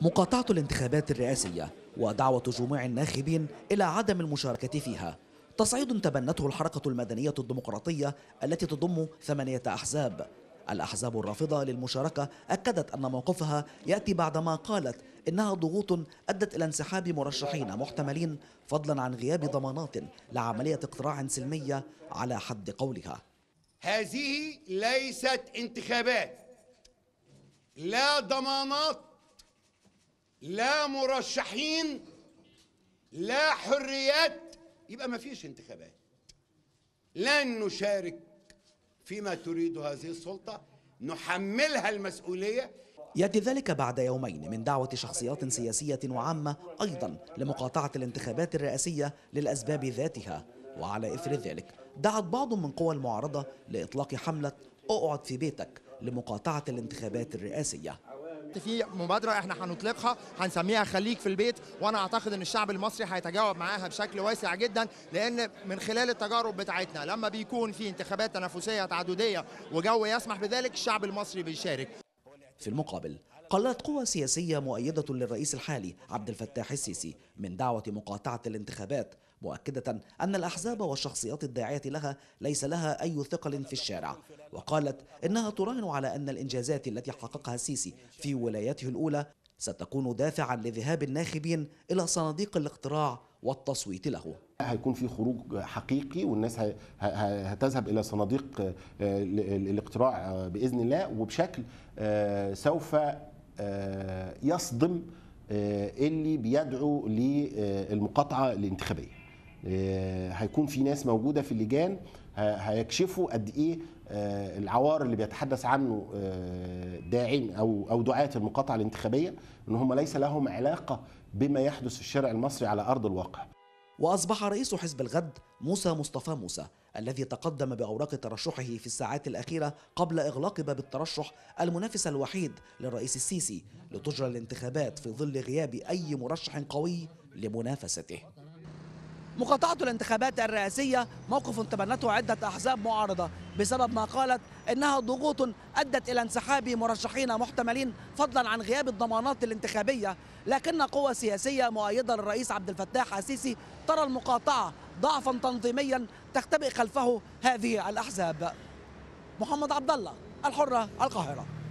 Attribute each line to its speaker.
Speaker 1: مقاطعة الانتخابات الرئاسية ودعوة جموع الناخبين إلى عدم المشاركة فيها تصعيد تبنته الحركة المدنية الديمقراطية التي تضم ثمانية أحزاب الأحزاب الرافضة للمشاركة أكدت أن موقفها يأتي بعدما قالت إنها ضغوط أدت إلى انسحاب مرشحين محتملين فضلا عن غياب ضمانات لعملية اقتراع سلمية على حد قولها
Speaker 2: هذه ليست انتخابات لا ضمانات لا مرشحين لا حريات يبقى ما فيش انتخابات لن نشارك فيما تريد هذه السلطة نحملها المسؤولية
Speaker 1: يأتي ذلك بعد يومين من دعوة شخصيات سياسية وعامة أيضا لمقاطعة الانتخابات الرئاسية للأسباب ذاتها وعلى إثر ذلك دعت بعض من قوى المعارضة لإطلاق حملة أقعد في بيتك لمقاطعة الانتخابات الرئاسية
Speaker 3: بالظبط في مبادره احنا هنطلقها هنسميها خليك في البيت وانا اعتقد ان الشعب المصري هيتجاوب معاها بشكل واسع جدا لان من خلال التجارب بتاعتنا لما بيكون في انتخابات تنافسيه تعدديه وجو يسمح بذلك الشعب المصري بيشارك في المقابل قالت قوى
Speaker 1: سياسية مؤيدة للرئيس الحالي عبد الفتاح السيسي من دعوة مقاطعة الانتخابات مؤكدة أن الأحزاب والشخصيات الداعية لها ليس لها أي ثقل في الشارع وقالت إنها تراهن على أن الإنجازات التي حققها السيسي في ولايته الأولى ستكون دافعا لذهاب الناخبين إلى صناديق الاقتراع والتصويت له هيكون في خروج حقيقي والناس هتذهب الى صناديق
Speaker 4: الاقتراع آه، آه، باذن الله وبشكل آه، سوف يصدم اللي بيدعو للمقاطعه الانتخابيه آه، هيكون في ناس موجوده في اللجان هيكشفوا قد ايه آه، العوار اللي بيتحدث عنه آه، داعين او او دعاه المقاطعه الانتخابيه
Speaker 1: ان هم ليس لهم علاقه بما يحدث في الشارع المصري على ارض الواقع. واصبح رئيس حزب الغد موسى مصطفى موسى الذي تقدم باوراق ترشحه في الساعات الاخيره قبل اغلاق باب الترشح المنافس الوحيد للرئيس السيسي لتجرى الانتخابات في ظل غياب اي مرشح قوي لمنافسته. مقاطعة الانتخابات الرئاسية موقف تبنته عدة أحزاب معارضة بسبب ما قالت إنها ضغوط أدت إلى انسحاب مرشحين محتملين فضلا عن غياب الضمانات الانتخابية لكن قوى سياسية مؤيدة للرئيس عبد الفتاح السيسي ترى المقاطعة ضعفا تنظيميا تختبئ خلفه هذه الأحزاب محمد عبد الله الحرة القاهرة